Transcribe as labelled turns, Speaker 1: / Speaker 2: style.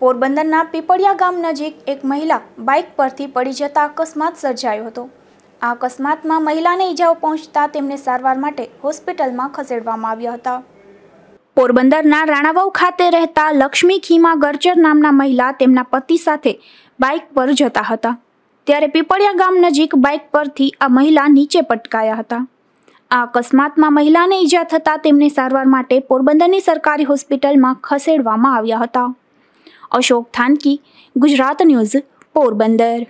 Speaker 1: પોરબંદરના પીપળિયા ગામ નજીક એક મહિલા બાઇક પરથી પડી જતા અકસ્માત સર્જાયો હતો આ અકસ્માતમાં મહિલાને ઈજાઓ પહોંચતા તેમને સારવાર માટે હોસ્પિટલમાં ખસેડવામાં આવ્યા હતા પોરબંદરના રાણાવાવ ખાતે રહેતા લક્ષ્મી ખીમા ગર્જર નામના મહિલા તેમના પતિ સાથે બાઇક પર જતા હતા ત્યારે પીપળિયા ગામ નજીક બાઇક પરથી આ મહિલા નીચે પટકાયા હતા આ અકસ્માતમાં મહિલાને ઈજા થતાં તેમને સારવાર માટે પોરબંદરની સરકારી હોસ્પિટલમાં ખસેડવામાં આવ્યા હતા अशोक थान की गुजरात न्यूज़ पोरबंदर